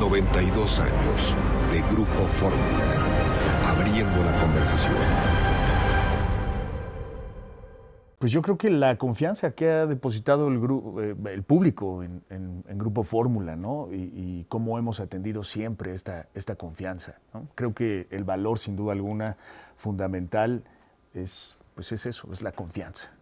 92 años de Grupo Fórmula, abriendo la conversación. Pues yo creo que la confianza que ha depositado el, eh, el público en, Grupo Fórmula, ¿no? Y, cómo hemos atendido siempre esta, confianza. Creo que el valor, sin duda alguna, fundamental es, pues es eso, es la confianza.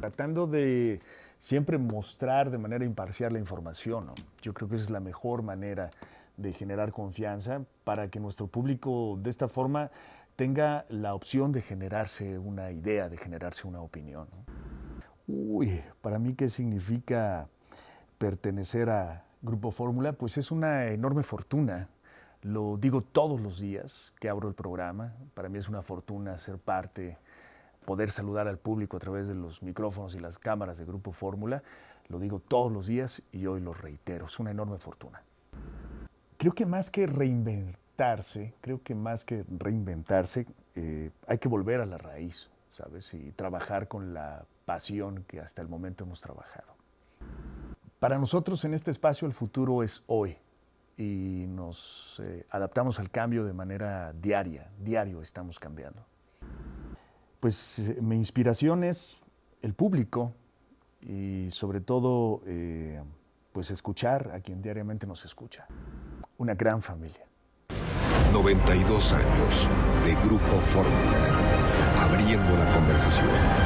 Tratando de siempre mostrar de manera imparcial la información. Yo creo que esa es la mejor manera de generar confianza para que nuestro público de esta forma tenga la opción de generarse una idea, de generarse una opinión. Uy, para mí, ¿qué significa pertenecer a Grupo Fórmula? Pues es una enorme fortuna. Lo digo todos los días que abro el programa. Para mí es una fortuna ser parte poder saludar al público a través de los micrófonos y las cámaras de Grupo Fórmula. Lo digo todos los días y hoy lo reitero. Es una enorme fortuna. Creo que más que reinventarse, creo que más que reinventarse, eh, hay que volver a la raíz, ¿sabes? Y trabajar con la pasión que hasta el momento hemos trabajado. Para nosotros en este espacio el futuro es hoy y nos eh, adaptamos al cambio de manera diaria, diario estamos cambiando pues mi inspiración es el público y sobre todo eh, pues escuchar a quien diariamente nos escucha. Una gran familia. 92 años de Grupo Fórmula, abriendo la conversación.